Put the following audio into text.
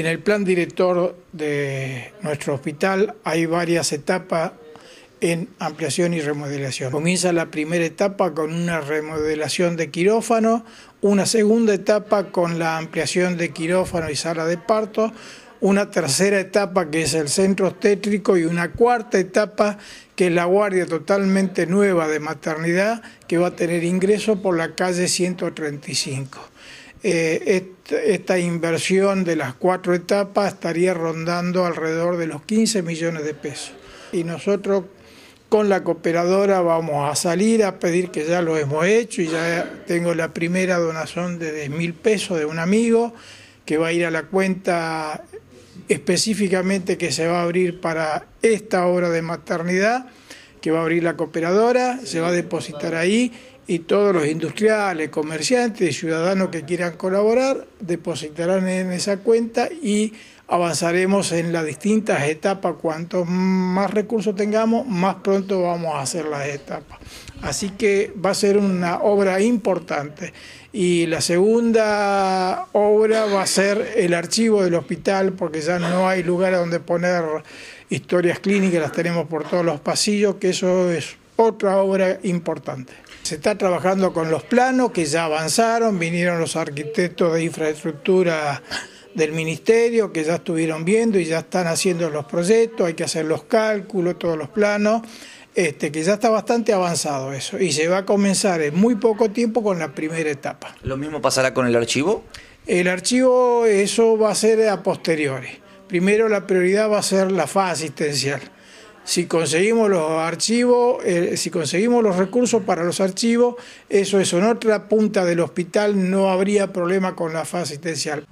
En el plan director de nuestro hospital hay varias etapas en ampliación y remodelación. Comienza la primera etapa con una remodelación de quirófano, una segunda etapa con la ampliación de quirófano y sala de parto, una tercera etapa que es el centro obstétrico y una cuarta etapa que es la guardia totalmente nueva de maternidad que va a tener ingreso por la calle 135. Eh, esta inversión de las cuatro etapas estaría rondando alrededor de los 15 millones de pesos. Y nosotros con la cooperadora vamos a salir a pedir que ya lo hemos hecho y ya tengo la primera donación de 10 mil pesos de un amigo que va a ir a la cuenta específicamente que se va a abrir para esta obra de maternidad, que va a abrir la cooperadora, se va a depositar ahí y todos los industriales, comerciantes, y ciudadanos que quieran colaborar depositarán en esa cuenta y avanzaremos en las distintas etapas. Cuantos más recursos tengamos, más pronto vamos a hacer las etapas. Así que va a ser una obra importante. Y la segunda obra va a ser el archivo del hospital, porque ya no hay lugar a donde poner historias clínicas, las tenemos por todos los pasillos, que eso es otra obra importante. Se está trabajando con los planos que ya avanzaron, vinieron los arquitectos de infraestructura del ministerio que ya estuvieron viendo y ya están haciendo los proyectos, hay que hacer los cálculos, todos los planos, este, que ya está bastante avanzado eso y se va a comenzar en muy poco tiempo con la primera etapa. ¿Lo mismo pasará con el archivo? El archivo, eso va a ser a posteriores. Primero la prioridad va a ser la fase asistencial si conseguimos los archivos, eh, si conseguimos los recursos para los archivos, eso es en otra punta del hospital, no habría problema con la fase asistencial.